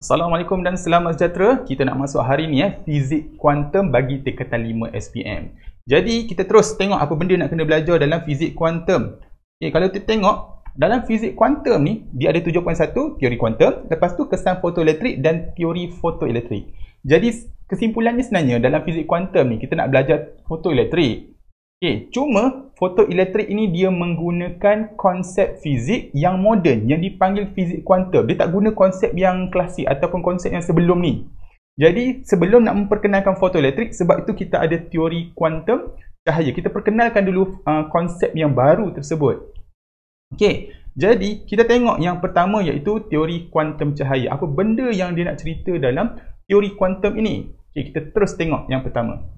Assalamualaikum dan selamat sejahtera. Kita nak masuk hari ni eh fizik kuantum bagi tingkatan 5 SPM. Jadi kita terus tengok apa benda nak kena belajar dalam fizik kuantum. Okay, eh, kalau kita tengok dalam fizik kuantum ni dia ada 7.1 teori kuantum, lepas tu kesan fotoelektrik dan teori fotoelektrik. Jadi kesimpulannya sebenarnya dalam fizik kuantum ni kita nak belajar fotoelektrik. Okay, eh, cuma fotoelektrik ini dia menggunakan konsep fizik yang moden yang dipanggil fizik kuantum. Dia tak guna konsep yang klasik ataupun konsep yang sebelum ni. Jadi sebelum nak memperkenalkan fotoelektrik sebab itu kita ada teori kuantum cahaya. Kita perkenalkan dulu uh, konsep yang baru tersebut. Okey. Jadi kita tengok yang pertama iaitu teori kuantum cahaya. Apa benda yang dia nak cerita dalam teori kuantum ini? Okey, kita terus tengok yang pertama.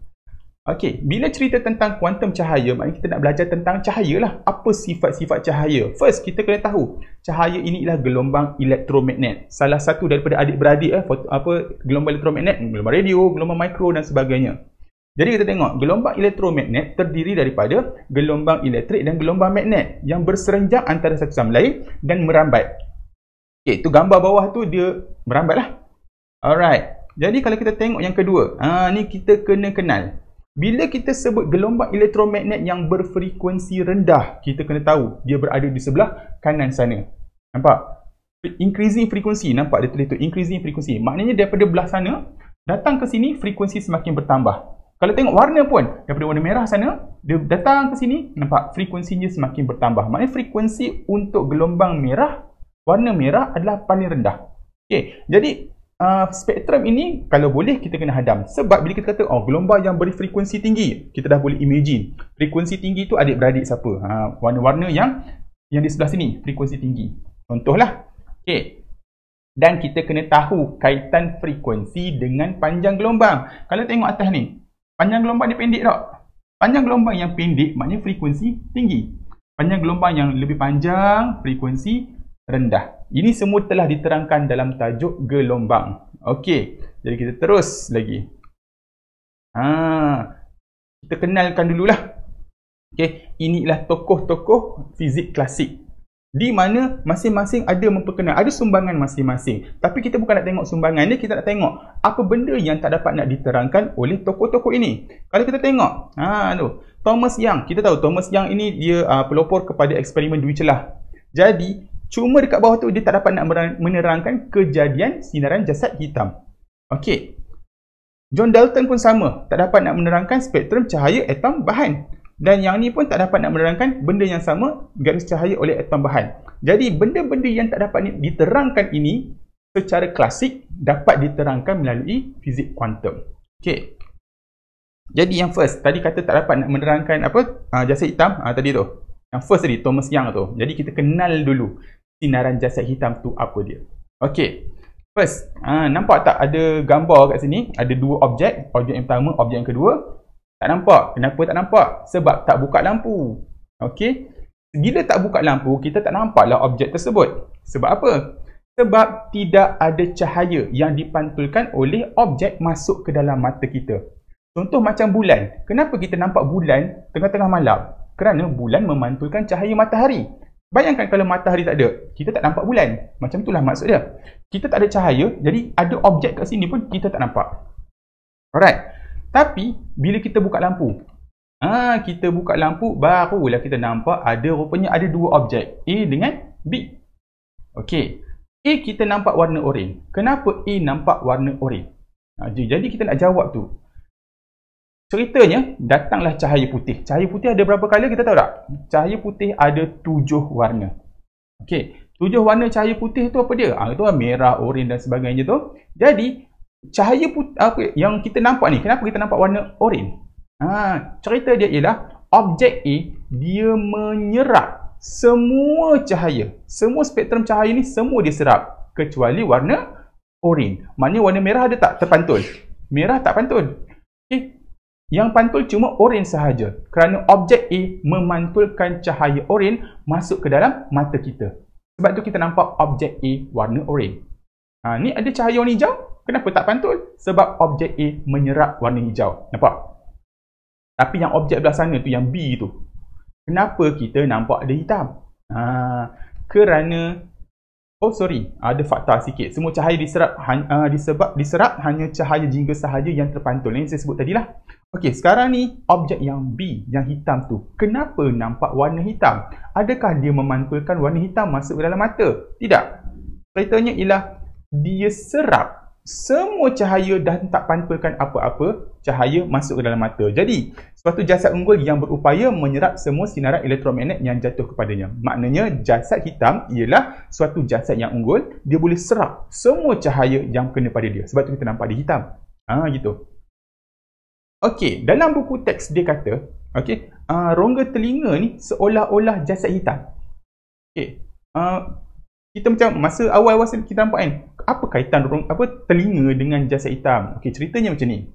Okey, bila cerita tentang kuantum cahaya, maknanya kita nak belajar tentang cahaya lah. Apa sifat-sifat cahaya? First, kita kena tahu cahaya ini ialah gelombang elektromagnet. Salah satu daripada adik-beradik eh, apa gelombang elektromagnet, gelombang radio, gelombang mikro dan sebagainya. Jadi kita tengok, gelombang elektromagnet terdiri daripada gelombang elektrik dan gelombang magnet yang berserenjang antara satu sama lain dan merambat. Okey, tu gambar bawah tu dia merambat lah. Alright, jadi kalau kita tengok yang kedua, ha, ni kita kena kenal. Bila kita sebut gelombang elektromagnet yang berfrekuensi rendah, kita kena tahu dia berada di sebelah kanan sana. Nampak? Increasing frequency, nampak dia tulis tu. Increasing frequency. Maknanya daripada belah sana, datang ke sini, frekuensi semakin bertambah. Kalau tengok warna pun, daripada warna merah sana, dia datang ke sini, nampak frekuensinya semakin bertambah. Maknanya frekuensi untuk gelombang merah, warna merah adalah paling rendah. Okay, jadi uh, spektrum ini kalau boleh kita kena hadam sebab bila kita kata oh gelombang yang beri frekuensi tinggi kita dah boleh imagine frekuensi tinggi tu adik-beradik siapa ha, warna-warna yang yang di sebelah sini frekuensi tinggi contohlah okey dan kita kena tahu kaitan frekuensi dengan panjang gelombang kalau tengok atas ni panjang gelombang ni pendek tak panjang gelombang yang pendek maknanya frekuensi tinggi panjang gelombang yang lebih panjang frekuensi rendah. Ini semua telah diterangkan dalam tajuk gelombang. Okey, jadi kita terus lagi. Ha, kita kenalkan dululah. Okey, inilah tokoh-tokoh fizik klasik di mana masing-masing ada memperkenal ada sumbangan masing-masing tapi kita bukan nak tengok sumbangan ni kita nak tengok apa benda yang tak dapat nak diterangkan oleh tokoh-tokoh ini kalau kita tengok ha tu Thomas Young kita tahu Thomas Young ini dia uh, pelopor kepada eksperimen dui celah jadi Cuma dekat bawah tu dia tak dapat nak menerangkan kejadian sinaran jasad hitam. Okey. John Dalton pun sama, tak dapat nak menerangkan spektrum cahaya atom bahan. Dan yang ni pun tak dapat nak menerangkan benda yang sama garis cahaya oleh atom bahan. Jadi benda-benda yang tak dapat diterangkan ini secara klasik dapat diterangkan melalui fizik kuantum. Okey. Jadi yang first, tadi kata tak dapat nak menerangkan apa? Uh, jasad hitam uh, tadi tu. Yang first tadi Thomas Young tu. Jadi kita kenal dulu sinaran jasad hitam tu apa dia. Okey. First, ha, nampak tak ada gambar kat sini? Ada dua objek. Objek yang pertama, objek yang kedua. Tak nampak. Kenapa tak nampak? Sebab tak buka lampu. Okey. Bila tak buka lampu, kita tak nampaklah objek tersebut. Sebab apa? Sebab tidak ada cahaya yang dipantulkan oleh objek masuk ke dalam mata kita. Contoh macam bulan. Kenapa kita nampak bulan tengah-tengah malam? Kerana bulan memantulkan cahaya matahari. Bayangkan kalau matahari tak ada, kita tak nampak bulan. Macam itulah maksud dia. Kita tak ada cahaya, jadi ada objek kat sini pun kita tak nampak. Alright. Tapi, bila kita buka lampu, ah kita buka lampu, barulah kita nampak ada rupanya ada dua objek. A dengan B. okey A kita nampak warna oranye. Kenapa A nampak warna oranye? Ha, jadi, kita nak jawab tu. Ceritanya, datanglah cahaya putih. Cahaya putih ada berapa kali kita tahu tak? Cahaya putih ada tujuh warna. Okey, tujuh warna cahaya putih tu apa dia? ha, itu lah, merah, oren dan sebagainya tu. Jadi, cahaya putih apa yang kita nampak ni? Kenapa kita nampak warna oren? Ha, cerita dia ialah objek A dia menyerap semua cahaya. Semua spektrum cahaya ni semua dia serap kecuali warna oren. Maknanya warna merah ada tak terpantul? Merah tak pantul. Okay. Yang pantul cuma oren sahaja kerana objek A memantulkan cahaya oren masuk ke dalam mata kita. Sebab tu kita nampak objek A warna oren. Ha, ni ada cahaya warna hijau, kenapa tak pantul? Sebab objek A menyerap warna hijau. Nampak? Tapi yang objek belah sana tu, yang B tu, kenapa kita nampak ada hitam? Ha, kerana, oh sorry, ada fakta sikit. Semua cahaya diserap, ha, disebab diserap hanya cahaya jingga sahaja yang terpantul. Yang saya sebut tadilah. Okey, sekarang ni objek yang B yang hitam tu, kenapa nampak warna hitam? Adakah dia memantulkan warna hitam masuk ke dalam mata? Tidak. Ceritanya ialah dia serap semua cahaya dan tak pantulkan apa-apa cahaya masuk ke dalam mata. Jadi, suatu jasad unggul yang berupaya menyerap semua sinaran elektromagnet yang jatuh kepadanya. Maknanya, jasad hitam ialah suatu jasad yang unggul, dia boleh serap semua cahaya yang kena pada dia. Sebab tu kita nampak dia hitam. Ah, ha, gitu. Okey, dalam buku teks dia kata, okey, uh, rongga telinga ni seolah-olah jasad hitam. Okey. Uh, kita macam masa awal-awal kita nampak kan, apa kaitan rongga apa telinga dengan jasad hitam? Okey, ceritanya macam ni.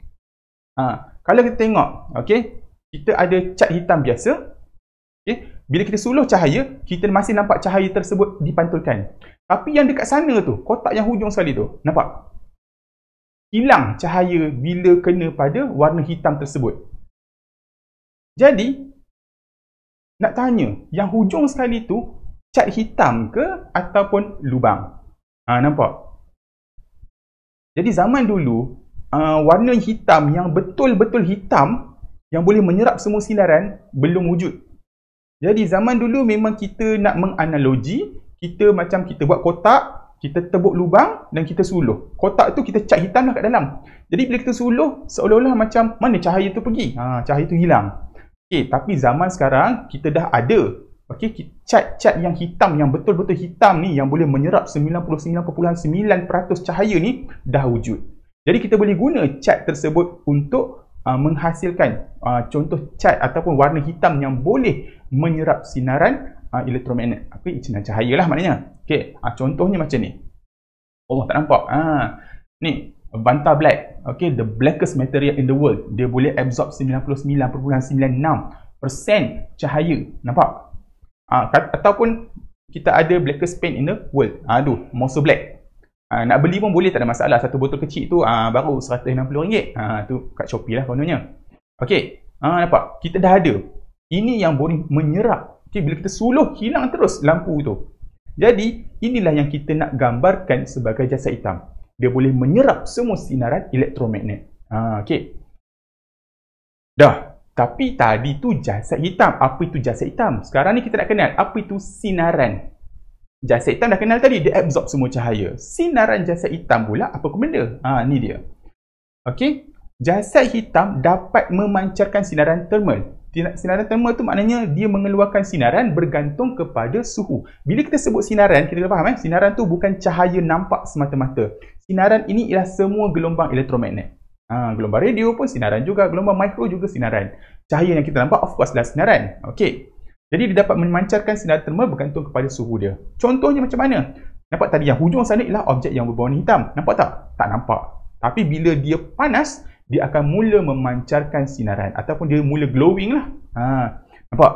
Uh, kalau kita tengok, okey, kita ada cat hitam biasa. Okey, bila kita suluh cahaya, kita masih nampak cahaya tersebut dipantulkan. Tapi yang dekat sana tu, kotak yang hujung sekali tu, nampak? hilang cahaya bila kena pada warna hitam tersebut. Jadi, nak tanya, yang hujung sekali tu cat hitam ke ataupun lubang? Ha, nampak? Jadi zaman dulu, uh, warna hitam yang betul-betul hitam yang boleh menyerap semua sinaran belum wujud. Jadi zaman dulu memang kita nak menganalogi, kita macam kita buat kotak, kita tebuk lubang dan kita suluh. Kotak tu kita cat hitamlah kat dalam. Jadi bila kita suluh, seolah-olah macam mana cahaya tu pergi? Ha, cahaya tu hilang. Okay, tapi zaman sekarang kita dah ada Okay, cat-cat yang hitam yang betul-betul hitam ni yang boleh menyerap 99.9% cahaya ni dah wujud. Jadi kita boleh guna cat tersebut untuk uh, menghasilkan uh, contoh cat ataupun warna hitam yang boleh menyerap sinaran uh, elektromagnet apa cina cahaya lah maknanya okay. uh, ah, contohnya macam ni Allah tak nampak uh, ni Vanta Black okay, the blackest material in the world dia boleh absorb 99.96% cahaya nampak uh, kata, ataupun kita ada blackest paint in the world aduh Mosso Black Uh, nak beli pun boleh tak ada masalah satu botol kecil tu uh, baru RM160 ah tu kat Shopee lah kononnya okey ah nampak kita dah ada ini yang boleh menyerap Okay, bila kita suluh, hilang terus lampu tu. Jadi, inilah yang kita nak gambarkan sebagai jasa hitam. Dia boleh menyerap semua sinaran elektromagnet. Ha, okay. Dah. Tapi tadi tu jasa hitam. Apa itu jasa hitam? Sekarang ni kita nak kenal apa itu sinaran. jasa hitam dah kenal tadi. Dia absorb semua cahaya. Sinaran jasa hitam pula apa ke benda? Ha, ni dia. Okay. Jasa hitam dapat memancarkan sinaran thermal. Sinaran thermal tu maknanya dia mengeluarkan sinaran bergantung kepada suhu. Bila kita sebut sinaran, kita dah faham eh? Sinaran tu bukan cahaya nampak semata-mata. Sinaran ini ialah semua gelombang elektromagnet. Ha, gelombang radio pun sinaran juga. Gelombang mikro juga sinaran. Cahaya yang kita nampak of course adalah sinaran. Okay. Jadi dia dapat memancarkan sinaran thermal bergantung kepada suhu dia. Contohnya macam mana? Nampak tadi yang hujung sana ialah objek yang berwarna hitam. Nampak tak? Tak nampak. Tapi bila dia panas, dia akan mula memancarkan sinaran ataupun dia mula glowing lah. Ha, nampak?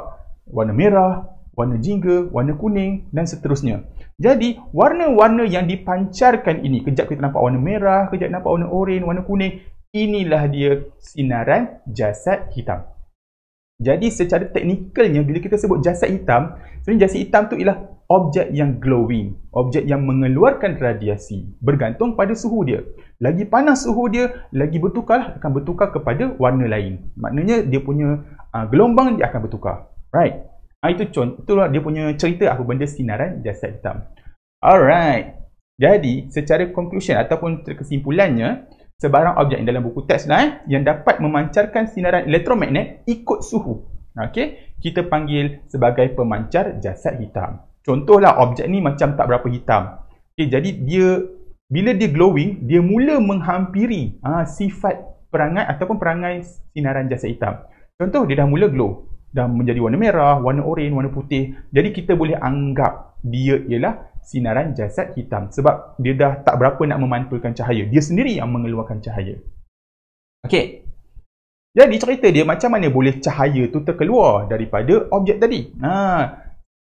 Warna merah, warna jingga, warna kuning dan seterusnya. Jadi, warna-warna yang dipancarkan ini, kejap kita nampak warna merah, kejap nampak warna oranye, warna kuning, inilah dia sinaran jasad hitam. Jadi secara teknikalnya bila kita sebut jasad hitam, sebenarnya jasad hitam tu ialah objek yang glowing, objek yang mengeluarkan radiasi bergantung pada suhu dia. Lagi panas suhu dia, lagi bertukarlah akan bertukar kepada warna lain. Maknanya dia punya uh, gelombang dia akan bertukar. Right. Ha, itu contoh itulah dia punya cerita apa benda sinaran jasad hitam. Alright. Jadi secara conclusion ataupun kesimpulannya, sebarang objek yang dalam buku teks lah eh, yang dapat memancarkan sinaran elektromagnet ikut suhu. Okey, kita panggil sebagai pemancar jasad hitam. Contohlah objek ni macam tak berapa hitam. Okey, jadi dia bila dia glowing, dia mula menghampiri ha, sifat perangai ataupun perangai sinaran jasad hitam. Contoh dia dah mula glow, dah menjadi warna merah, warna oren, warna putih. Jadi kita boleh anggap dia ialah sinaran jasad hitam sebab dia dah tak berapa nak memantulkan cahaya. Dia sendiri yang mengeluarkan cahaya. Okey. Jadi cerita dia macam mana boleh cahaya tu terkeluar daripada objek tadi. Ha.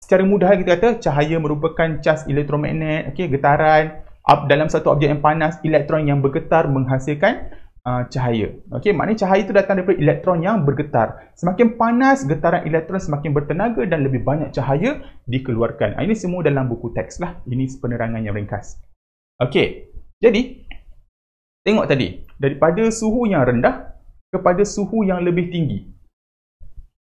Secara mudah kita kata cahaya merupakan cas elektromagnet, okey, getaran dalam satu objek yang panas, elektron yang bergetar menghasilkan Uh, cahaya. Okey, maknanya cahaya itu datang daripada elektron yang bergetar. Semakin panas getaran elektron semakin bertenaga dan lebih banyak cahaya dikeluarkan. Ah, ini semua dalam buku teks lah. Ini penerangan yang ringkas. Okey. Jadi tengok tadi daripada suhu yang rendah kepada suhu yang lebih tinggi.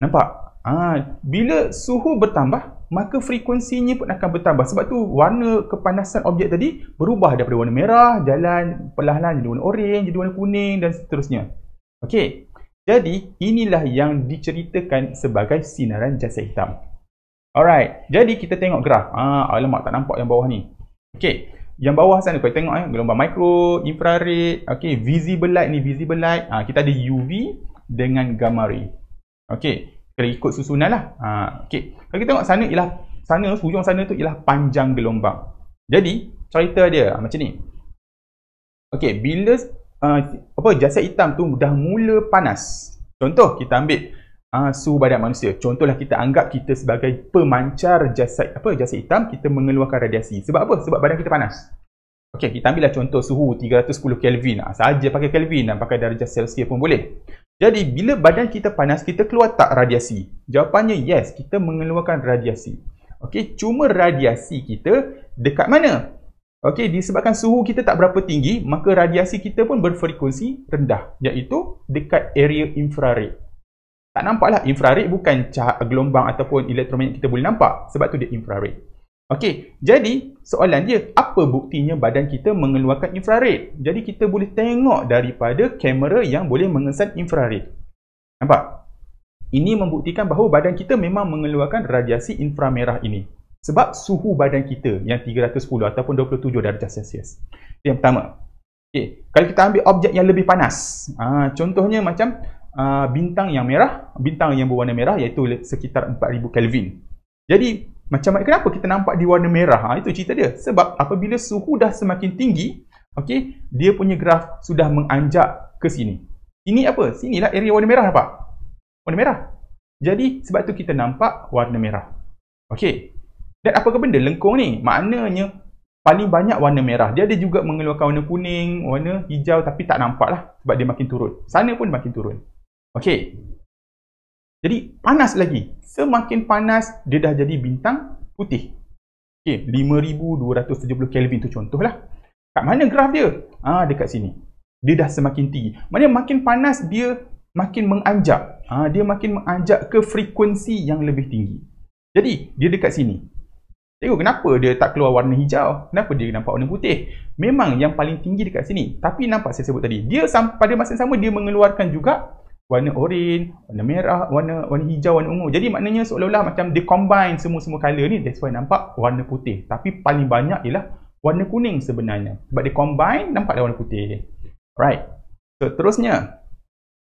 Nampak? Ah, ha, bila suhu bertambah maka frekuensinya pun akan bertambah sebab tu warna kepanasan objek tadi berubah daripada warna merah jalan perlahan-lahan jadi warna orange jadi warna kuning dan seterusnya okey jadi inilah yang diceritakan sebagai sinaran jasa hitam alright jadi kita tengok graf ah alamak tak nampak yang bawah ni okey yang bawah sana kau tengok eh gelombang mikro infrared okey visible light ni visible light ah kita ada UV dengan gamma ray okey kena ikut susunan lah. Ha, okay. Kalau kita tengok sana ialah, sana, hujung sana tu ialah panjang gelombang. Jadi, cerita dia ha, macam ni. Okay, bila uh, apa jasad hitam tu dah mula panas. Contoh, kita ambil uh, ha, suhu badan manusia. Contohlah kita anggap kita sebagai pemancar jasad, apa, jasad hitam, kita mengeluarkan radiasi. Sebab apa? Sebab badan kita panas. Okey, kita ambillah contoh suhu 310 Kelvin. Ha, saja pakai Kelvin dan pakai darjah Celsius pun boleh. Jadi bila badan kita panas kita keluar tak radiasi? Jawapannya yes, kita mengeluarkan radiasi. Okey, cuma radiasi kita dekat mana? Okey, disebabkan suhu kita tak berapa tinggi, maka radiasi kita pun berfrekuensi rendah, iaitu dekat area infrared. Tak nampaklah infrared bukan cahaya gelombang ataupun elektromagnet kita boleh nampak sebab tu dia infrared. Okey, jadi soalan dia, apa buktinya badan kita mengeluarkan infrared? Jadi kita boleh tengok daripada kamera yang boleh mengesan infrared. Nampak? Ini membuktikan bahawa badan kita memang mengeluarkan radiasi inframerah ini. Sebab suhu badan kita yang 310 ataupun 27 darjah Celsius. Itu yang pertama. Okey, kalau kita ambil objek yang lebih panas. Ha, contohnya macam ha, bintang yang merah, bintang yang berwarna merah iaitu sekitar 4000 Kelvin. Jadi macam kenapa kita nampak di warna merah? Ha, itu cerita dia. Sebab apabila suhu dah semakin tinggi, okey, dia punya graf sudah menganjak ke sini. Ini apa? Sinilah area warna merah nampak. Warna merah. Jadi sebab tu kita nampak warna merah. Okey. Dan apa ke benda lengkung ni? Maknanya paling banyak warna merah. Dia ada juga mengeluarkan warna kuning, warna hijau tapi tak nampak lah sebab dia makin turun. Sana pun makin turun. Okey. Jadi panas lagi. Semakin panas dia dah jadi bintang putih. Okey, 5270 Kelvin tu contohlah. Kat mana graf dia? Ah, ha, dekat sini. Dia dah semakin tinggi. Maknanya makin panas dia makin menganjak. Ah, ha, dia makin menganjak ke frekuensi yang lebih tinggi. Jadi, dia dekat sini. Tengok kenapa dia tak keluar warna hijau? Kenapa dia nampak warna putih? Memang yang paling tinggi dekat sini. Tapi nampak saya sebut tadi. Dia pada masa yang sama dia mengeluarkan juga warna oren, warna merah, warna warna hijau, warna ungu. Jadi maknanya seolah-olah macam dia combine semua-semua color ni that's why nampak warna putih. Tapi paling banyak ialah warna kuning sebenarnya. Sebab dia combine nampaklah warna putih. Right. So terusnya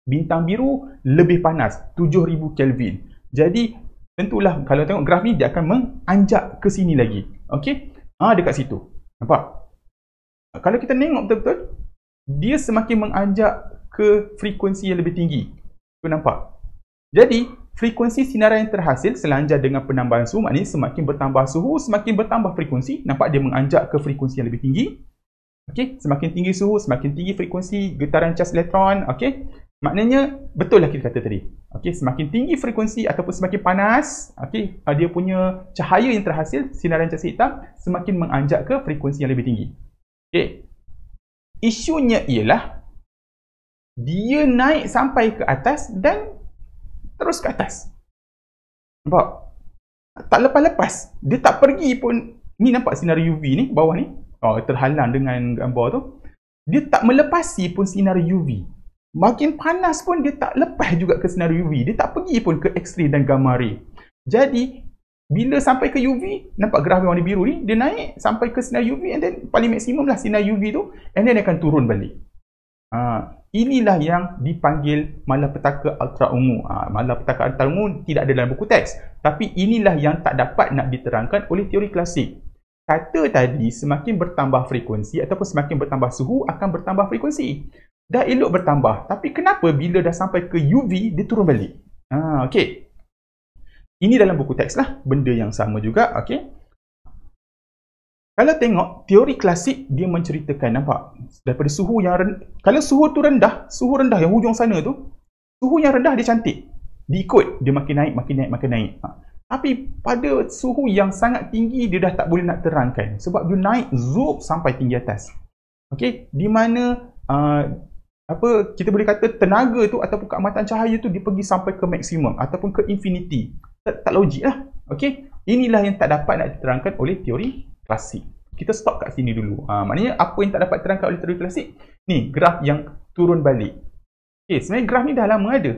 bintang biru lebih panas 7000 Kelvin. Jadi tentulah kalau tengok graf ni dia akan menganjak ke sini lagi. Okey? Ah ha, dekat situ. Nampak? Kalau kita tengok betul-betul dia semakin menganjak ke frekuensi yang lebih tinggi. Tu nampak. Jadi, frekuensi sinaran yang terhasil selanjar dengan penambahan suhu, ini semakin bertambah suhu, semakin bertambah frekuensi. Nampak dia menganjak ke frekuensi yang lebih tinggi. Okey, semakin tinggi suhu, semakin tinggi frekuensi getaran cas elektron. Okey, maknanya betul lah kita kata tadi. Okey, semakin tinggi frekuensi ataupun semakin panas, okey, dia punya cahaya yang terhasil sinaran cas hitam semakin menganjak ke frekuensi yang lebih tinggi. Okey. Isunya ialah dia naik sampai ke atas dan terus ke atas. Nampak? Tak lepas-lepas. Dia tak pergi pun. Ni nampak sinar UV ni bawah ni? Oh, terhalang dengan gambar tu. Dia tak melepasi pun sinar UV. Makin panas pun dia tak lepas juga ke sinar UV. Dia tak pergi pun ke X-ray dan gamma ray. Jadi, bila sampai ke UV, nampak graf yang warna biru ni, dia naik sampai ke sinar UV and then paling maksimum lah sinar UV tu and then dia akan turun balik. Haa. Inilah yang dipanggil malapetaka ultra ungu. Ha, malapetaka ultra ungu tidak ada dalam buku teks. Tapi inilah yang tak dapat nak diterangkan oleh teori klasik. Kata tadi, semakin bertambah frekuensi ataupun semakin bertambah suhu, akan bertambah frekuensi. Dah elok bertambah. Tapi kenapa bila dah sampai ke UV, dia turun balik? Ha, okay. Ini dalam buku teks lah. Benda yang sama juga. Okay. Kalau tengok teori klasik dia menceritakan nampak daripada suhu yang rendah, kalau suhu tu rendah, suhu rendah yang hujung sana tu, suhu yang rendah dia cantik. Diikut dia makin naik, makin naik, makin naik. Ha. Tapi pada suhu yang sangat tinggi dia dah tak boleh nak terangkan sebab dia naik zoom sampai tinggi atas. Okey, di mana uh, apa kita boleh kata tenaga tu ataupun keamatan cahaya tu dia pergi sampai ke maksimum ataupun ke infinity. Tak, tak logik lah. Okey, inilah yang tak dapat nak diterangkan oleh teori klasik. Kita stop kat sini dulu. Ha, maknanya apa yang tak dapat terangkan oleh teori klasik? Ni, graf yang turun balik. Okay, sebenarnya graf ni dah lama ada.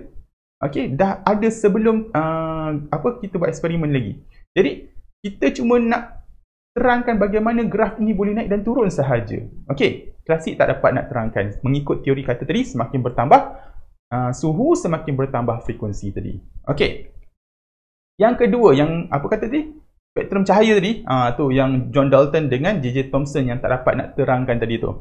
Okay, dah ada sebelum uh, apa kita buat eksperimen lagi. Jadi, kita cuma nak terangkan bagaimana graf ini boleh naik dan turun sahaja. Okay, klasik tak dapat nak terangkan. Mengikut teori kata tadi, semakin bertambah uh, suhu, semakin bertambah frekuensi tadi. Okay. Yang kedua, yang apa kata tadi? spektrum cahaya tadi ah tu yang John Dalton dengan JJ Thomson yang tak dapat nak terangkan tadi tu.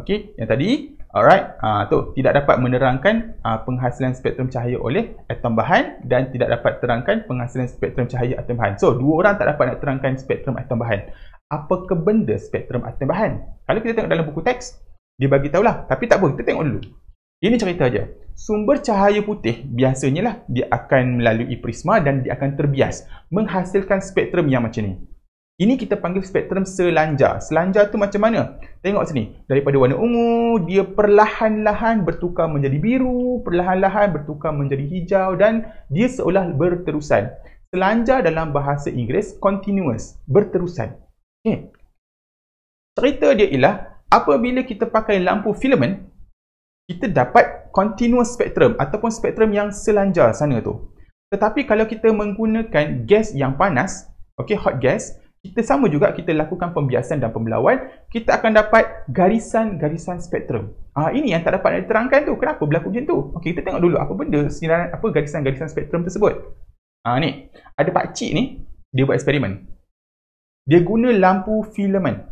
Okey, yang tadi alright ah tu tidak dapat menerangkan ah penghasilan spektrum cahaya oleh atom bahan dan tidak dapat terangkan penghasilan spektrum cahaya atom bahan. So, dua orang tak dapat nak terangkan spektrum atom bahan. Apa ke benda spektrum atom bahan? Kalau kita tengok dalam buku teks, dia bagi tahulah. Tapi tak apa, kita tengok dulu. Ini cerita aja sumber cahaya putih biasanya lah dia akan melalui prisma dan dia akan terbias menghasilkan spektrum yang macam ni. Ini kita panggil spektrum selanjar. Selanjar tu macam mana? Tengok sini. Daripada warna ungu, dia perlahan-lahan bertukar menjadi biru, perlahan-lahan bertukar menjadi hijau dan dia seolah berterusan. Selanjar dalam bahasa Inggeris continuous, berterusan. Okay. Cerita dia ialah apabila kita pakai lampu filament kita dapat continuous spectrum ataupun spectrum yang selanjar sana tu. Tetapi kalau kita menggunakan gas yang panas, okay, hot gas, kita sama juga kita lakukan pembiasan dan pembelawan, kita akan dapat garisan-garisan spektrum. Ah ini yang tak dapat diterangkan tu. Kenapa berlaku macam tu? Okey, kita tengok dulu apa benda sinaran apa garisan-garisan spektrum tersebut. Ah ni, ada pak cik ni, dia buat eksperimen. Dia guna lampu filamen.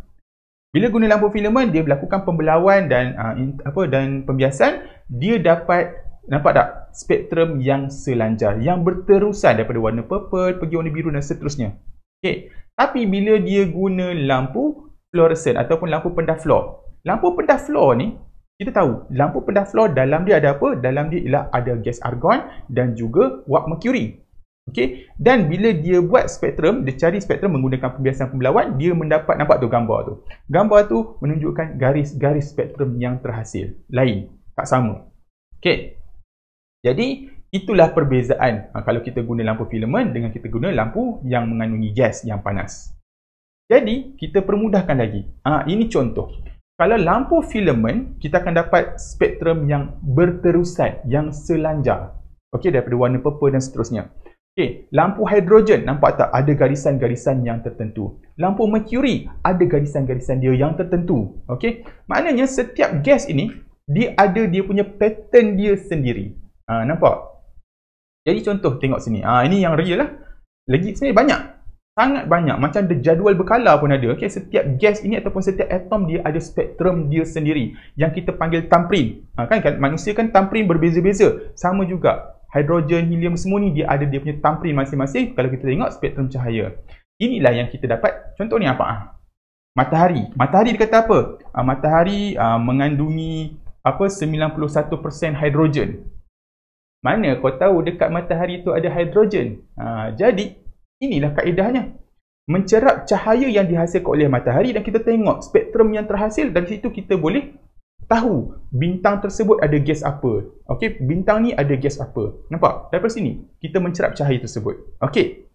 Bila guna lampu filamen, dia melakukan pembelawan dan uh, in, apa dan pembiasan, dia dapat nampak tak spektrum yang selanjar yang berterusan daripada warna purple pergi warna biru dan seterusnya okey tapi bila dia guna lampu fluorescent ataupun lampu pendah floor lampu pendah floor ni kita tahu lampu pendah floor dalam dia ada apa dalam dia ialah ada gas argon dan juga wap mercury okey dan bila dia buat spektrum dia cari spektrum menggunakan pembiasan pembelawan dia mendapat nampak tu gambar tu gambar tu menunjukkan garis-garis spektrum yang terhasil lain tak sama. Okey. Jadi itulah perbezaan ha, kalau kita guna lampu filament dengan kita guna lampu yang mengandungi gas yang panas. Jadi kita permudahkan lagi. Ah ha, ini contoh. Kalau lampu filament kita akan dapat spektrum yang berterusan yang selanjar. Okey daripada warna purple dan seterusnya. Okey, lampu hidrogen nampak tak ada garisan-garisan yang tertentu. Lampu mercury ada garisan-garisan dia yang tertentu. Okey. Maknanya setiap gas ini dia ada dia punya pattern dia sendiri. Ha, nampak? Jadi contoh tengok sini. Ha, ini yang real lah. Lagi sebenarnya banyak. Sangat banyak. Macam the jadual berkala pun ada. Okay, setiap gas ini ataupun setiap atom dia ada spektrum dia sendiri. Yang kita panggil tamprin. Ha, kan, kan manusia kan tamprin berbeza-beza. Sama juga. Hidrogen, helium semua ni dia ada dia punya tamprin masing-masing. Kalau kita tengok spektrum cahaya. Inilah yang kita dapat. Contoh ni apa? Ah, matahari. Matahari dia kata apa? Ah, matahari ah, mengandungi apa 91% hidrogen. Mana kau tahu dekat matahari tu ada hidrogen? Ha, jadi inilah kaedahnya. Mencerap cahaya yang dihasilkan oleh matahari dan kita tengok spektrum yang terhasil dari situ kita boleh tahu bintang tersebut ada gas apa. Okey, bintang ni ada gas apa. Nampak? Dari sini kita mencerap cahaya tersebut. Okey.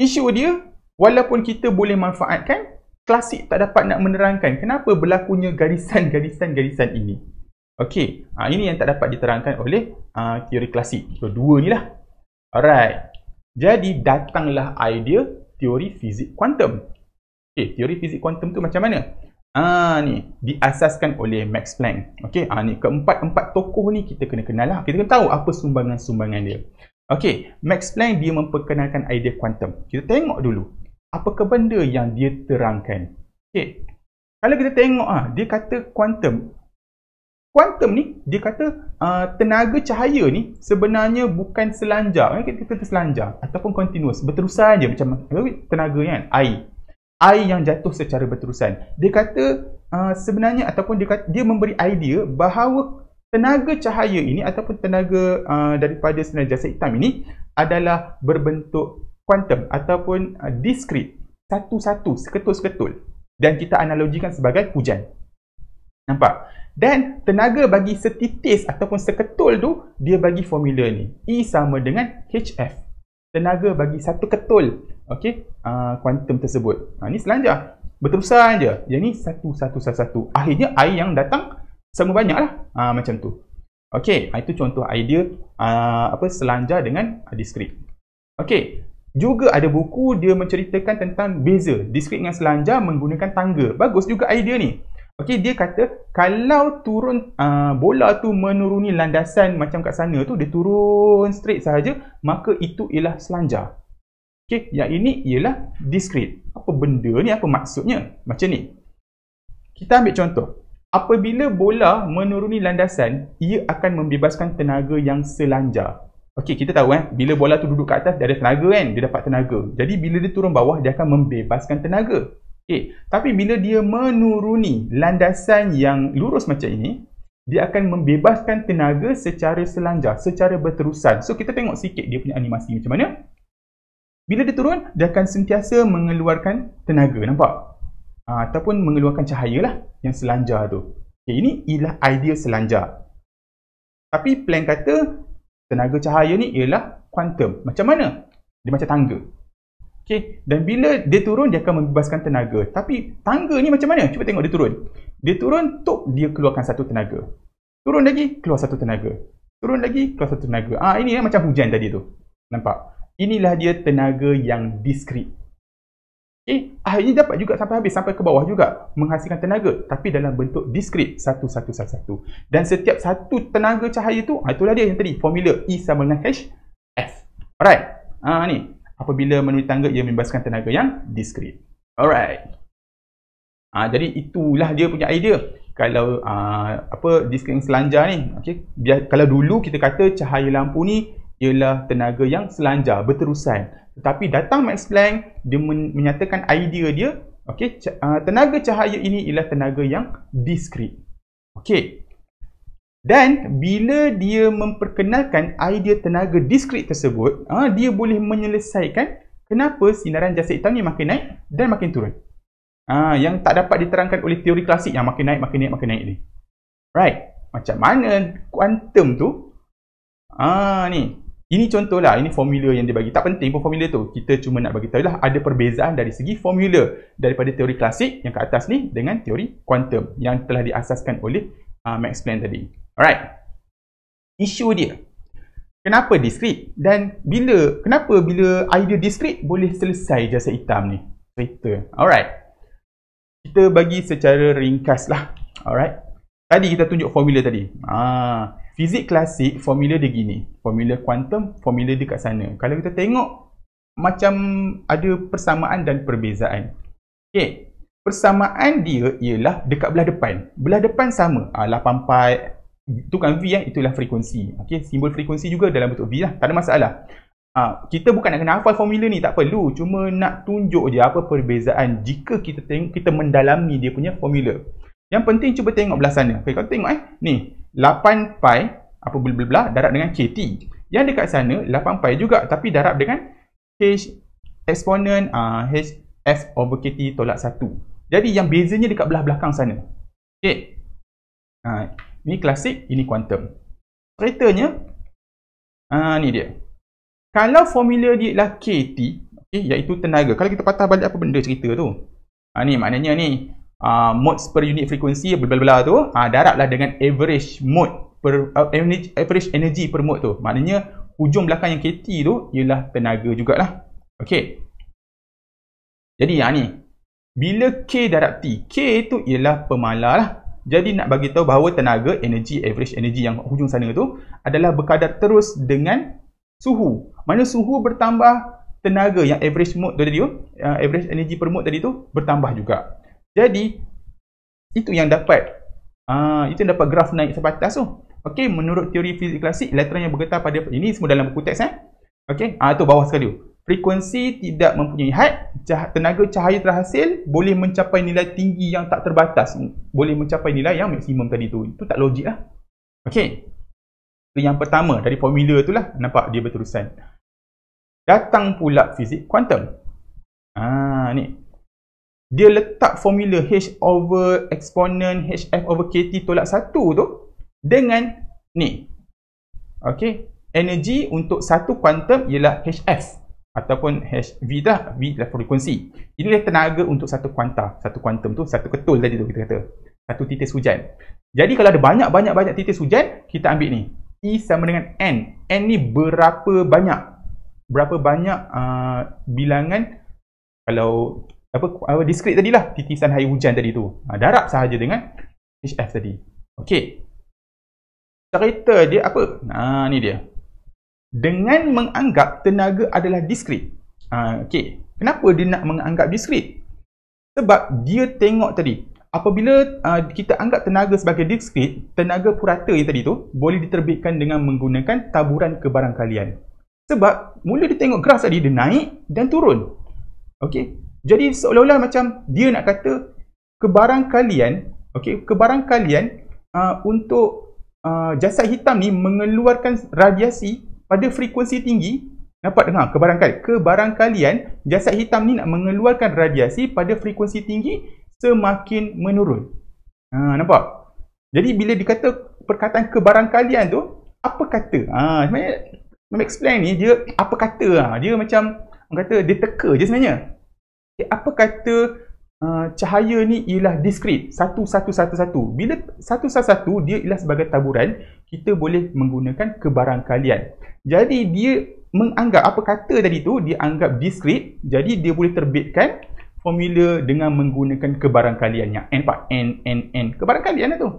Isu dia walaupun kita boleh manfaatkan klasik tak dapat nak menerangkan kenapa berlakunya garisan-garisan-garisan ini. Okey, uh, ini yang tak dapat diterangkan oleh uh, teori klasik. So, dua ni lah. Alright. Jadi, datanglah idea teori fizik kuantum. Okey, teori fizik kuantum tu macam mana? Ah ni, diasaskan oleh Max Planck. Okey, ah ni keempat-empat tokoh ni kita kena kenal lah. Kita kena tahu apa sumbangan-sumbangan dia. Okey, Max Planck dia memperkenalkan idea kuantum. Kita tengok dulu apa ke benda yang dia terangkan. Okay, Kalau kita tengok ah dia kata kuantum kuantum ni dia kata uh, tenaga cahaya ni sebenarnya bukan selanjar kan kita kata selanjar ataupun continuous berterusan je macam tenaga kan air air yang jatuh secara berterusan dia kata uh, sebenarnya ataupun dia kata, dia memberi idea bahawa tenaga cahaya ini ataupun tenaga uh, daripada sinar jasa hitam ini adalah berbentuk quantum ataupun uh, discrete satu-satu seketul-seketul dan kita analogikan sebagai hujan. Nampak? Dan tenaga bagi setitis ataupun seketul tu dia bagi formula ni. E sama dengan HF. Tenaga bagi satu ketul okay, uh, quantum tersebut. Ha, ni selanjutnya. Berterusan je. Yang ni satu, satu, satu, satu. Akhirnya air yang datang sama banyak lah. Ha, macam tu. Okay, ha, itu contoh idea uh, apa selanjar dengan uh, discrete. Okay, juga ada buku dia menceritakan tentang beza diskrit dengan selanjar menggunakan tangga bagus juga idea ni Okey dia kata kalau turun uh, bola tu menuruni landasan macam kat sana tu dia turun straight sahaja maka itu ialah selanjar. Okey yang ini ialah diskrit. Apa benda ni apa maksudnya? Macam ni. Kita ambil contoh. Apabila bola menuruni landasan ia akan membebaskan tenaga yang selanjar. Okey, kita tahu eh, bila bola tu duduk kat atas, dia ada tenaga kan, dia dapat tenaga. Jadi, bila dia turun bawah, dia akan membebaskan tenaga. Okey, tapi bila dia menuruni landasan yang lurus macam ini, dia akan membebaskan tenaga secara selanjar, secara berterusan. So, kita tengok sikit dia punya animasi macam mana. Bila dia turun, dia akan sentiasa mengeluarkan tenaga, nampak? Ha, ataupun mengeluarkan cahaya lah yang selanjar tu. Okey, ini ialah idea selanjar. Tapi plan kata tenaga cahaya ni ialah kuantum. Macam mana? Dia macam tangga. Okey, dan bila dia turun dia akan membebaskan tenaga. Tapi tangga ni macam mana? Cuba tengok dia turun. Dia turun tok dia keluarkan satu tenaga. Turun lagi keluar satu tenaga. Turun lagi keluar satu tenaga. Ah ini ya, macam hujan tadi tu. Nampak? Inilah dia tenaga yang diskrit. Eh, Akhirnya dapat juga sampai habis, sampai ke bawah juga menghasilkan tenaga. Tapi dalam bentuk diskrit, satu, satu, satu, satu. Dan setiap satu tenaga cahaya tu, ah, itulah dia yang tadi, formula E sama dengan H, F. Alright. Ha, ni. Apabila menuju tangga, ia membebaskan tenaga yang diskrit. Alright. Ha, jadi itulah dia punya idea. Kalau ha, apa diskrit yang selanjar ni. Okay. Biar, kalau dulu kita kata cahaya lampu ni ialah tenaga yang selanjar, berterusan. Tetapi datang Max Planck, dia men- menyatakan idea dia, okay, uh, tenaga cahaya ini ialah tenaga yang diskrit. Okay. Dan bila dia memperkenalkan idea tenaga diskrit tersebut, uh, dia boleh menyelesaikan kenapa sinaran jasa hitam ni makin naik dan makin turun. Ah, uh, yang tak dapat diterangkan oleh teori klasik yang makin naik, makin naik, makin naik ni. Right. Macam mana kuantum tu? Ah, ni. Ini contohlah, ini formula yang dia bagi. Tak penting pun formula tu. Kita cuma nak bagi lah ada perbezaan dari segi formula daripada teori klasik yang ke atas ni dengan teori kuantum yang telah diasaskan oleh uh, Max Planck tadi. Alright. Isu dia. Kenapa diskrit? Dan bila kenapa bila idea diskrit boleh selesai jasa hitam ni? Cerita. Alright. Kita bagi secara ringkas lah. Alright. Tadi kita tunjuk formula tadi. Ah, fizik klasik formula dia gini formula kuantum formula dia kat sana kalau kita tengok macam ada persamaan dan perbezaan okey persamaan dia ialah dekat belah depan belah depan sama ah, 8 pi tu kan V eh, itulah frekuensi okey simbol frekuensi juga dalam bentuk V lah tak ada masalah Ha, kita bukan nak kena hafal formula ni tak perlu cuma nak tunjuk je apa perbezaan jika kita tengok kita mendalami dia punya formula yang penting cuba tengok belah sana. Okay, kau tengok eh. Ni, 8 pi apa bla bla bla darab dengan KT. Yang dekat sana 8 pi juga tapi darab dengan H exponent uh, H F over KT tolak 1. Jadi yang bezanya dekat belah belakang sana. Okay. Uh, ah, ini klasik, ini quantum. Ceritanya, uh, ni dia. Kalau formula dia ialah KT, okay, iaitu tenaga. Kalau kita patah balik apa benda cerita tu. Ha, ni maknanya ni uh, modes per unit frekuensi bla bla tu, ha, ah, daraplah dengan average mode per uh, average energy per mode tu. Maknanya hujung belakang yang KT tu ialah tenaga jugalah. Okey. Jadi yang ni bila K darab T, K tu ialah pemalar lah. Jadi nak bagi tahu bahawa tenaga energy average energy yang hujung sana tu adalah berkadar terus dengan suhu. Mana suhu bertambah tenaga yang average mode tadi tu, average energy per mode tadi tu bertambah juga. Jadi itu yang dapat ah uh, itu yang dapat graf naik sampai atas tu. Okey, menurut teori fizik klasik elektron yang bergetar pada ini semua dalam buku teks eh. Okey, ah uh, tu bawah sekali tu. Frekuensi tidak mempunyai had, tenaga cahaya terhasil boleh mencapai nilai tinggi yang tak terbatas. Boleh mencapai nilai yang maksimum tadi tu. Itu tak logik lah. Okey. Itu yang pertama dari formula tu lah. Nampak dia berterusan. Datang pula fizik kuantum. Ah ni, dia letak formula h over exponent hf over kt tolak 1 tu dengan ni okey energi untuk satu kuantum ialah hf ataupun hv dah v adalah frekuensi ini adalah tenaga untuk satu kuanta satu kuantum tu satu ketul tadi tu kita kata satu titis hujan jadi kalau ada banyak-banyak-banyak titis hujan kita ambil ni E sama dengan N N ni berapa banyak berapa banyak uh, bilangan kalau apa apa diskrit tadi lah titisan air hujan tadi tu ha, darab sahaja dengan HF tadi Okey. cerita dia apa ha, ni dia dengan menganggap tenaga adalah diskrit ha, Okey. kenapa dia nak menganggap diskrit sebab dia tengok tadi apabila uh, kita anggap tenaga sebagai diskrit tenaga purata yang tadi tu boleh diterbitkan dengan menggunakan taburan kebarangkalian sebab mula dia tengok graf tadi dia naik dan turun Okey, jadi seolah-olah macam dia nak kata kebarangkalian, okey, kebarangkalian uh, untuk uh, jasad hitam ni mengeluarkan radiasi pada frekuensi tinggi. Nampak dengar? Kebarangkalian. Kebarangkalian jasad hitam ni nak mengeluarkan radiasi pada frekuensi tinggi semakin menurun. Ha, nampak? Jadi bila dikata perkataan kebarangkalian tu, apa kata? Ha, sebenarnya, explain ni, dia apa kata? Ha? Dia macam, orang kata dia teka je sebenarnya. Okay, eh, apa kata uh, cahaya ni ialah diskrit satu satu satu satu. Bila satu satu satu dia ialah sebagai taburan kita boleh menggunakan kebarangkalian. Jadi dia menganggap apa kata tadi tu dia anggap diskrit. Jadi dia boleh terbitkan formula dengan menggunakan kebarangkaliannya n pak n n n kebarangkalian lah tu.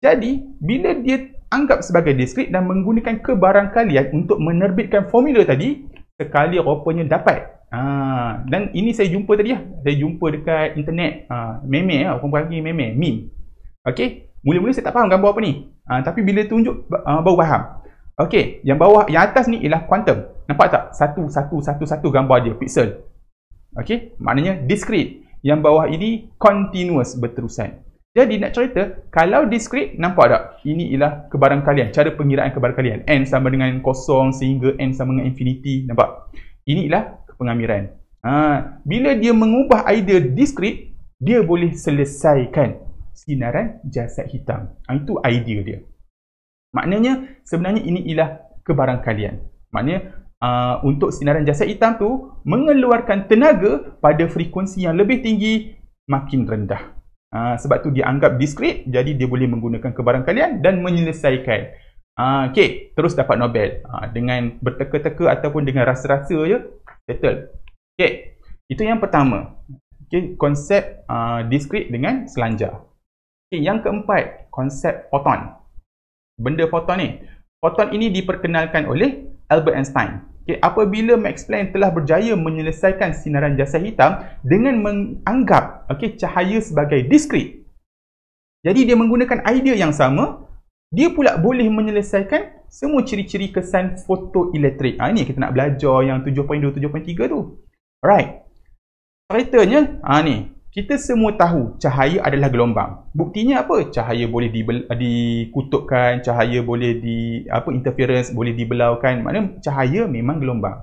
Jadi bila dia anggap sebagai diskrit dan menggunakan kebarangkalian untuk menerbitkan formula tadi sekali rupanya dapat Ha, dan ini saya jumpa tadi lah. Saya jumpa dekat internet. Ha, meme lah. Orang panggil meme. Meme. Okay. Mula-mula saya tak faham gambar apa ni. Ha, tapi bila tunjuk, ha, baru faham. Okay. Yang bawah, yang atas ni ialah quantum. Nampak tak? Satu, satu, satu, satu gambar dia. Pixel. Okay. Maknanya discrete. Yang bawah ini continuous berterusan. Jadi nak cerita, kalau discrete, nampak tak? Ini ialah kebarangkalian. Cara pengiraan kebarangkalian. N sama dengan kosong sehingga N sama dengan infinity. Nampak? Ini ialah pengamiran. Ha, bila dia mengubah idea diskrit, dia boleh selesaikan sinaran jasad hitam. Ha, itu idea dia. Maknanya sebenarnya ini ialah kebarangkalian. Maknanya aa, ha, untuk sinaran jasad hitam tu mengeluarkan tenaga pada frekuensi yang lebih tinggi makin rendah. Ha, sebab tu dia anggap diskrit jadi dia boleh menggunakan kebarangkalian dan menyelesaikan. Ha, okay, terus dapat Nobel ha, dengan berteka-teka ataupun dengan rasa-rasa je settle. Okay, itu yang pertama. Okay, konsep uh, discrete dengan selanjar. Okay, yang keempat, konsep foton. Benda foton ni. Foton ini diperkenalkan oleh Albert Einstein. Okay, apabila Max Planck telah berjaya menyelesaikan sinaran jasa hitam dengan menganggap okay, cahaya sebagai discrete. Jadi dia menggunakan idea yang sama, dia pula boleh menyelesaikan semua ciri-ciri kesan fotoelektrik. Ha, ini kita nak belajar yang 7.2, 7.3 tu. Alright. Ceritanya, ha, ni. Kita semua tahu cahaya adalah gelombang. Buktinya apa? Cahaya boleh di dikutukkan, cahaya boleh di apa interference boleh dibelaukan. Mana cahaya memang gelombang.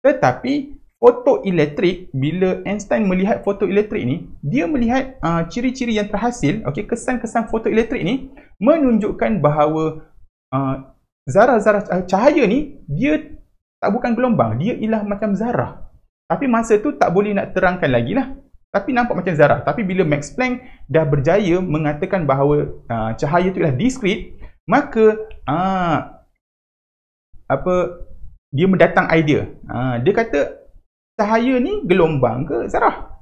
Tetapi fotoelektrik bila Einstein melihat fotoelektrik ni, dia melihat uh, ciri-ciri yang terhasil, okey kesan-kesan fotoelektrik ni menunjukkan bahawa uh, zarah-zarah ah, cahaya ni dia tak bukan gelombang dia ialah macam zarah tapi masa tu tak boleh nak terangkan lagi lah tapi nampak macam zarah tapi bila Max Planck dah berjaya mengatakan bahawa uh, cahaya tu ialah discrete maka uh, apa dia mendatang idea uh, dia kata cahaya ni gelombang ke zarah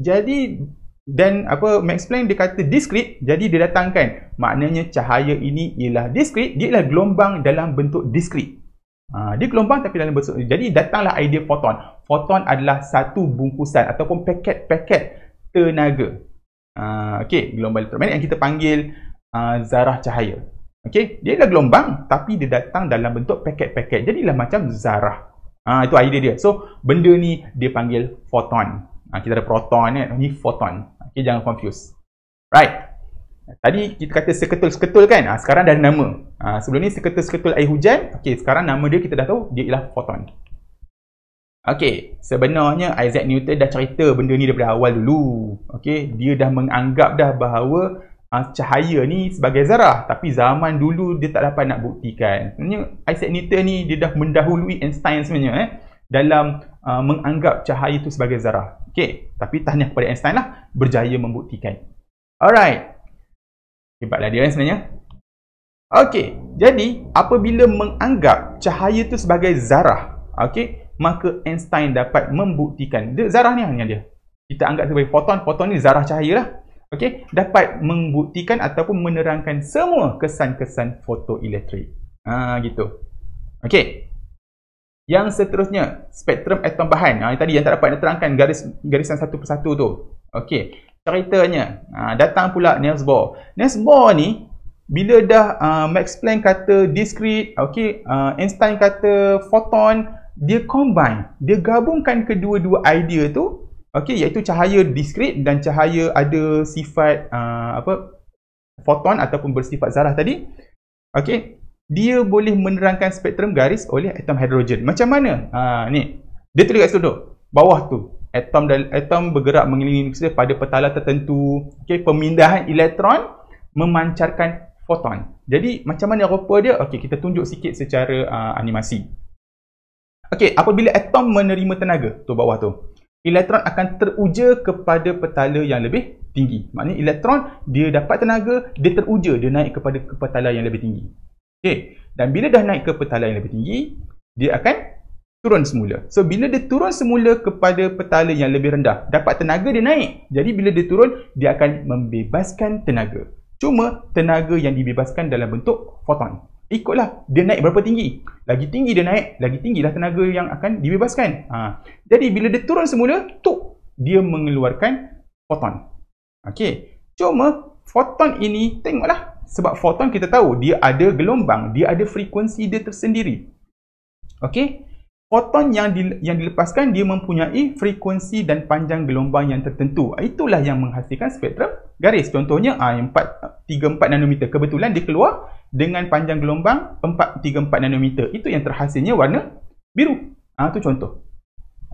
jadi dan apa Max Planck dia kata discrete. jadi dia datangkan maknanya cahaya ini ialah discrete. dia ialah gelombang dalam bentuk discrete. Ha, dia gelombang tapi dalam bentuk jadi datanglah idea foton. Foton adalah satu bungkusan ataupun paket-paket tenaga. Ha, okay, gelombang elektromagnetik yang kita panggil uh, zarah cahaya. Okey, dia adalah gelombang tapi dia datang dalam bentuk paket-paket. Jadilah macam zarah. Ha, itu idea dia. So, benda ni dia panggil foton. Ha, kita ada proton kan, ni foton. Okay, jangan confuse. Right. Tadi kita kata seketul-seketul kan? Ha, sekarang dah ada nama. Ha, sebelum ni seketul-seketul air hujan. Okay, sekarang nama dia kita dah tahu. Dia ialah foton. Okay, sebenarnya Isaac Newton dah cerita benda ni daripada awal dulu. Okay, dia dah menganggap dah bahawa ha, cahaya ni sebagai zarah. Tapi zaman dulu dia tak dapat nak buktikan. Sebenarnya Isaac Newton ni dia dah mendahului Einstein sebenarnya eh, dalam uh, menganggap cahaya itu sebagai zarah. Okay. Tapi tahniah kepada Einstein lah. Berjaya membuktikan. Alright. Hebatlah dia kan sebenarnya. Okay. Jadi, apabila menganggap cahaya tu sebagai zarah. Okay. Maka Einstein dapat membuktikan. Dia, zarah ni hanya dia. Kita anggap sebagai foton. Foton ni zarah cahaya lah. Okay. Dapat membuktikan ataupun menerangkan semua kesan-kesan fotoelektrik. Ah gitu. Okay. Yang seterusnya, spektrum atom bahan. Ha, yang tadi yang tak dapat nak terangkan garis garisan satu persatu tu. Okey. Ceritanya, ha, datang pula Niels Bohr. Niels Bohr ni, bila dah uh, Max Planck kata discrete, okey, uh, Einstein kata foton dia combine, dia gabungkan kedua-dua idea tu, okey, iaitu cahaya discrete dan cahaya ada sifat uh, apa foton ataupun bersifat zarah tadi. okey dia boleh menerangkan spektrum garis oleh atom hidrogen. Macam mana? Ha, ni. Dia tulis kat situ tu. Bawah tu. Atom dan atom bergerak mengelilingi nukleus pada petala tertentu. Okey, pemindahan elektron memancarkan foton. Jadi macam mana rupa dia? Okey, kita tunjuk sikit secara uh, animasi. Okey, apabila atom menerima tenaga, tu bawah tu. Elektron akan teruja kepada petala yang lebih tinggi. Maknanya elektron dia dapat tenaga, dia teruja, dia naik kepada petala yang lebih tinggi. Okay. Dan bila dah naik ke petala yang lebih tinggi, dia akan turun semula. So, bila dia turun semula kepada petala yang lebih rendah, dapat tenaga dia naik. Jadi, bila dia turun, dia akan membebaskan tenaga. Cuma, tenaga yang dibebaskan dalam bentuk foton. Ikutlah, dia naik berapa tinggi. Lagi tinggi dia naik, lagi tinggilah tenaga yang akan dibebaskan. Ha. Jadi, bila dia turun semula, tuk, dia mengeluarkan foton. Okey. Cuma, foton ini, tengoklah, sebab foton kita tahu dia ada gelombang, dia ada frekuensi dia tersendiri. Okey? Foton yang di, yang dilepaskan dia mempunyai frekuensi dan panjang gelombang yang tertentu. Itulah yang menghasilkan spektrum garis. Contohnya ah 4 34 nanometer kebetulan dia keluar dengan panjang gelombang 4 34 nanometer. Itu yang terhasilnya warna biru. Ah tu contoh.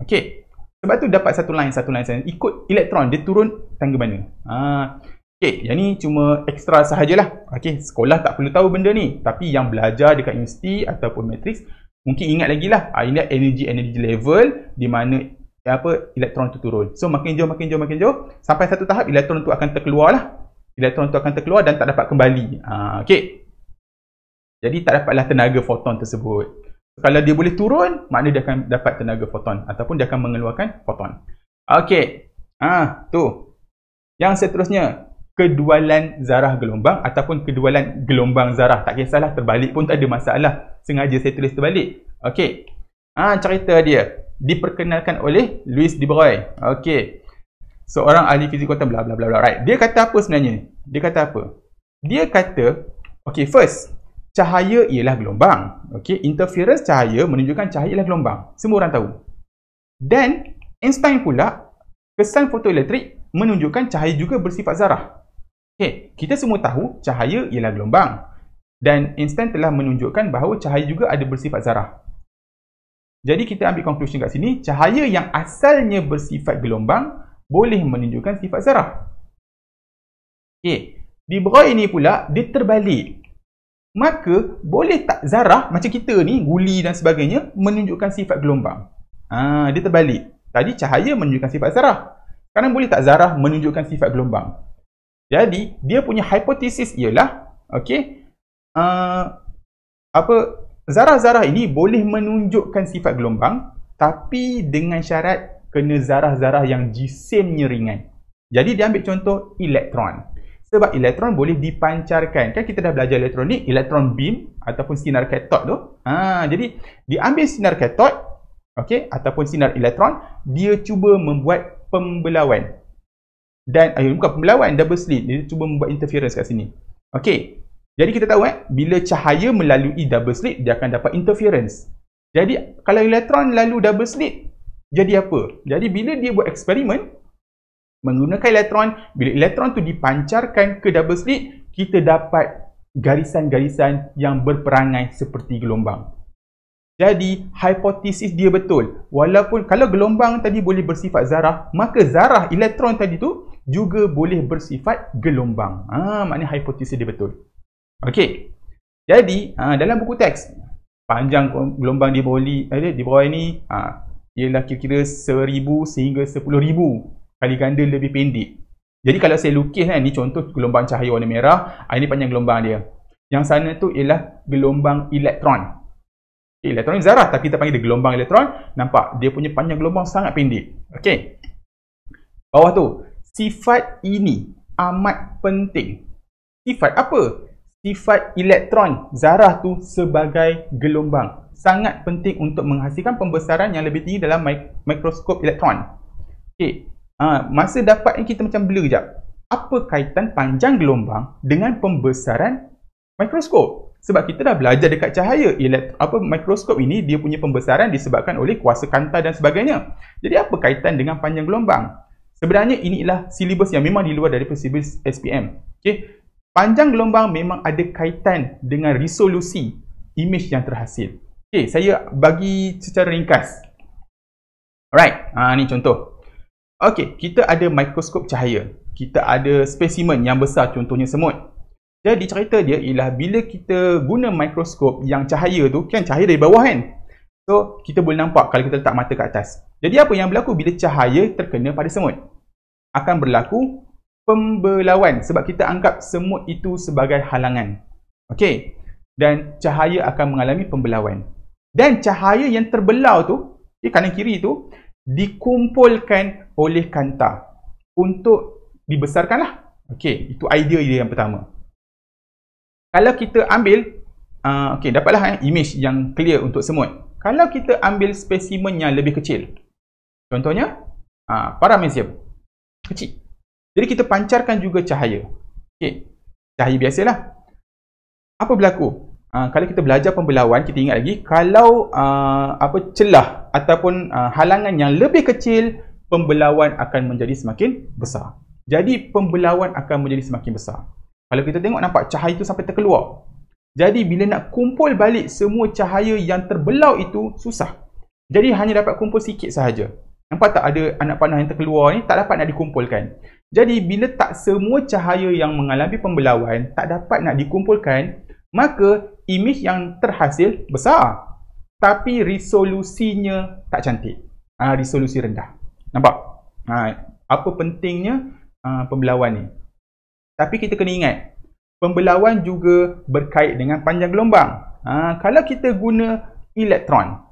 Okey. Sebab tu dapat satu line satu line saya ikut elektron dia turun tangga mana. Ah Okey, yang ni cuma extra sahajalah. Okey, sekolah tak perlu tahu benda ni. Tapi yang belajar dekat universiti ataupun matrix, mungkin ingat lagi lah. Ah, Ini energy energy level di mana eh, apa elektron tu turun. So, makin jauh, makin jauh, makin jauh. Sampai satu tahap, elektron tu akan terkeluar lah. Elektron tu akan terkeluar dan tak dapat kembali. Ha, Okey. Jadi, tak dapatlah tenaga foton tersebut. Kalau dia boleh turun, makna dia akan dapat tenaga foton. Ataupun dia akan mengeluarkan foton. Okey. Ah, ha, tu. Yang seterusnya, kedualan zarah gelombang ataupun kedualan gelombang zarah. Tak kisahlah, terbalik pun tak ada masalah. Sengaja saya tulis terbalik. Okey. ha, cerita dia diperkenalkan oleh Louis de Broglie. Okey. Seorang ahli fizik kuantum bla bla bla bla. Right. Dia kata apa sebenarnya? Dia kata apa? Dia kata, okey first, cahaya ialah gelombang. Okey, interference cahaya menunjukkan cahaya ialah gelombang. Semua orang tahu. Dan Einstein pula kesan fotoelektrik menunjukkan cahaya juga bersifat zarah. Okay, kita semua tahu cahaya ialah gelombang dan Einstein telah menunjukkan bahawa cahaya juga ada bersifat zarah. Jadi kita ambil conclusion kat sini, cahaya yang asalnya bersifat gelombang boleh menunjukkan sifat zarah. Okay, di Brown ini pula dia terbalik. Maka boleh tak zarah macam kita ni, guli dan sebagainya menunjukkan sifat gelombang? Ah, ha, dia terbalik. Tadi cahaya menunjukkan sifat zarah. Sekarang boleh tak zarah menunjukkan sifat gelombang? Jadi dia punya hipotesis ialah okey uh, apa zarah-zarah ini boleh menunjukkan sifat gelombang tapi dengan syarat kena zarah-zarah yang jisimnya ringan. Jadi dia ambil contoh elektron. Sebab elektron boleh dipancarkan. Kan kita dah belajar elektronik, elektron beam ataupun sinar katod tu. Ha, jadi diambil sinar katod okey ataupun sinar elektron dia cuba membuat pembelawan dan eh, bukan pembelawan double slit dia cuba membuat interference kat sini okey jadi kita tahu eh bila cahaya melalui double slit dia akan dapat interference jadi kalau elektron lalu double slit jadi apa jadi bila dia buat eksperimen menggunakan elektron bila elektron tu dipancarkan ke double slit kita dapat garisan-garisan yang berperangai seperti gelombang jadi, hipotesis dia betul. Walaupun kalau gelombang tadi boleh bersifat zarah, maka zarah elektron tadi tu juga boleh bersifat gelombang. Ha, maknanya hipotesis dia betul. Okey. Jadi, ha, dalam buku teks, panjang gelombang di bawah, eh, di bawah ni ha, ialah kira-kira 1000 sehingga sepuluh ribu kali ganda lebih pendek. Jadi kalau saya lukis kan, ni contoh gelombang cahaya warna merah, ha, ini panjang gelombang dia. Yang sana tu ialah gelombang elektron. Okay, elektron zarah tapi kita panggil dia gelombang elektron. Nampak dia punya panjang gelombang sangat pendek. Okey. Bawah tu, sifat ini amat penting. Sifat apa? Sifat elektron zarah tu sebagai gelombang. Sangat penting untuk menghasilkan pembesaran yang lebih tinggi dalam mik- mikroskop elektron. Okey. Ha, masa dapat ni kita macam blur jap. Apa kaitan panjang gelombang dengan pembesaran mikroskop? sebab kita dah belajar dekat cahaya elektro, apa mikroskop ini dia punya pembesaran disebabkan oleh kuasa kanta dan sebagainya jadi apa kaitan dengan panjang gelombang sebenarnya inilah silibus yang memang di luar dari prinsip SPM okey panjang gelombang memang ada kaitan dengan resolusi imej yang terhasil okey saya bagi secara ringkas alright ha ni contoh okey kita ada mikroskop cahaya kita ada spesimen yang besar contohnya semut jadi cerita dia ialah bila kita guna mikroskop yang cahaya tu kan cahaya dari bawah kan. So kita boleh nampak kalau kita letak mata ke atas. Jadi apa yang berlaku bila cahaya terkena pada semut? Akan berlaku pembelawan sebab kita anggap semut itu sebagai halangan. Okey. Dan cahaya akan mengalami pembelawan. Dan cahaya yang terbelau tu, di kanan kiri tu dikumpulkan oleh kanta untuk dibesarkanlah. Okey, itu idea dia yang pertama kalau kita ambil uh, okey dapatlah eh, image yang clear untuk semut kalau kita ambil spesimen yang lebih kecil contohnya uh, paramecium kecil jadi kita pancarkan juga cahaya okey cahaya biasalah apa berlaku uh, kalau kita belajar pembelawan kita ingat lagi kalau uh, apa celah ataupun uh, halangan yang lebih kecil pembelawan akan menjadi semakin besar jadi pembelawan akan menjadi semakin besar kalau kita tengok nampak cahaya itu sampai terkeluar. Jadi bila nak kumpul balik semua cahaya yang terbelau itu susah. Jadi hanya dapat kumpul sikit sahaja. Nampak tak ada anak panah yang terkeluar ni tak dapat nak dikumpulkan. Jadi bila tak semua cahaya yang mengalami pembelauan tak dapat nak dikumpulkan, maka imej yang terhasil besar tapi resolusinya tak cantik. Ha, ah, resolusi rendah. Nampak? Ha, apa pentingnya ha, pembelauan ni? Tapi kita kena ingat, pembelawan juga berkait dengan panjang gelombang. Ha, kalau kita guna elektron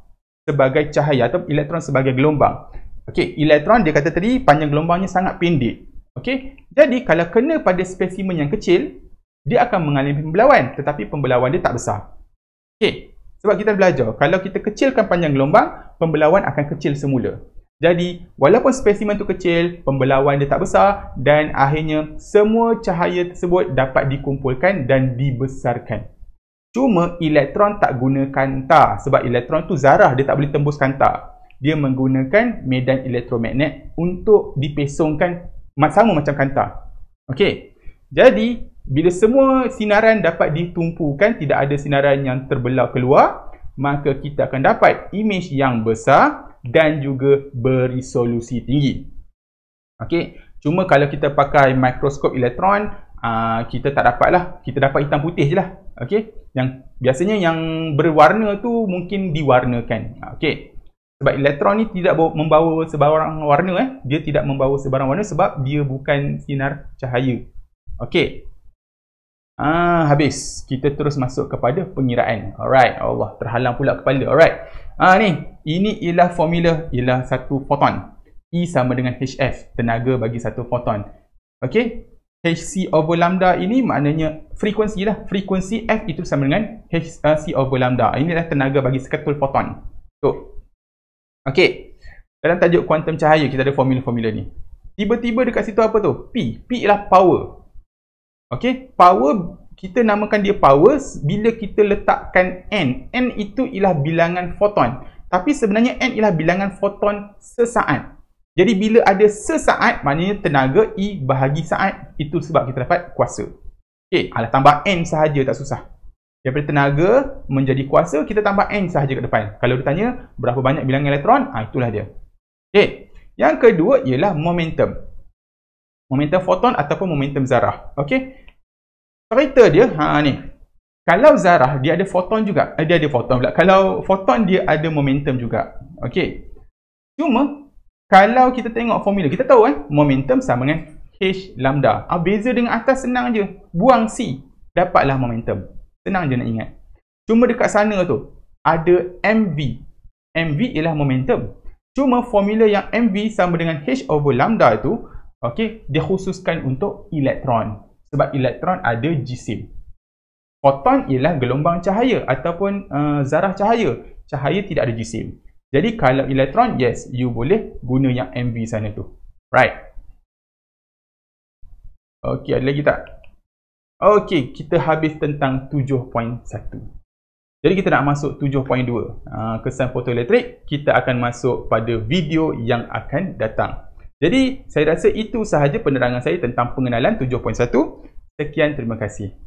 sebagai cahaya atau elektron sebagai gelombang. Okey, elektron dia kata tadi panjang gelombangnya sangat pendek. Okey. Jadi kalau kena pada spesimen yang kecil, dia akan mengalami pembelawan tetapi pembelawan dia tak besar. Okey. Sebab kita belajar kalau kita kecilkan panjang gelombang, pembelawan akan kecil semula. Jadi, walaupun spesimen tu kecil, pembelawan dia tak besar dan akhirnya semua cahaya tersebut dapat dikumpulkan dan dibesarkan. Cuma elektron tak guna kanta sebab elektron tu zarah dia tak boleh tembus kanta. Dia menggunakan medan elektromagnet untuk dipesongkan sama macam kanta. Okey. Jadi, bila semua sinaran dapat ditumpukan, tidak ada sinaran yang terbelah keluar, maka kita akan dapat imej yang besar dan juga berisolusi tinggi. Okey, cuma kalau kita pakai mikroskop elektron, aa, ah, kita tak dapatlah. Kita dapat hitam putih je lah. Okey, yang biasanya yang berwarna tu mungkin diwarnakan. Ah, okey, sebab elektron ni tidak membawa sebarang warna eh. Dia tidak membawa sebarang warna sebab dia bukan sinar cahaya. Okey. Ah, habis. Kita terus masuk kepada pengiraan. Alright. Allah terhalang pula kepala. Alright. Ha ni, ini ialah formula ialah satu foton. E sama dengan HF, tenaga bagi satu foton. Okey? HC over lambda ini maknanya frekuensi lah. Frekuensi F itu sama dengan HC ah, over lambda. Ini adalah tenaga bagi seketul foton. So, okey. Dalam tajuk kuantum cahaya, kita ada formula-formula ni. Tiba-tiba dekat situ apa tu? P. P ialah power. Okey? Power kita namakan dia power bila kita letakkan n n itu ialah bilangan foton tapi sebenarnya n ialah bilangan foton sesaat jadi bila ada sesaat maknanya tenaga e bahagi saat itu sebab kita dapat kuasa okey alah tambah n sahaja tak susah daripada tenaga menjadi kuasa kita tambah n sahaja kat depan kalau ditanya berapa banyak bilangan elektron ah ha, itulah dia okey yang kedua ialah momentum momentum foton ataupun momentum zarah okey kereta dia ha ni kalau zarah dia ada foton juga eh, dia ada foton pula kalau foton dia ada momentum juga okey cuma kalau kita tengok formula kita tahu eh momentum sama dengan h lambda ah beza dengan atas senang je buang c dapatlah momentum senang je nak ingat cuma dekat sana tu ada mv mv ialah momentum cuma formula yang mv sama dengan h over lambda itu okey dia khususkan untuk elektron sebab elektron ada jisim. Foton ialah gelombang cahaya ataupun uh, zarah cahaya. Cahaya tidak ada jisim. Jadi kalau elektron, yes, you boleh guna yang MV sana tu. Right. Okey, ada lagi tak? Okey, kita habis tentang 7.1. Jadi kita nak masuk 7.2. Uh, ah, kesan fotoelektrik, kita akan masuk pada video yang akan datang. Jadi, saya rasa itu sahaja penerangan saya tentang pengenalan 7.1. Sekian, terima kasih.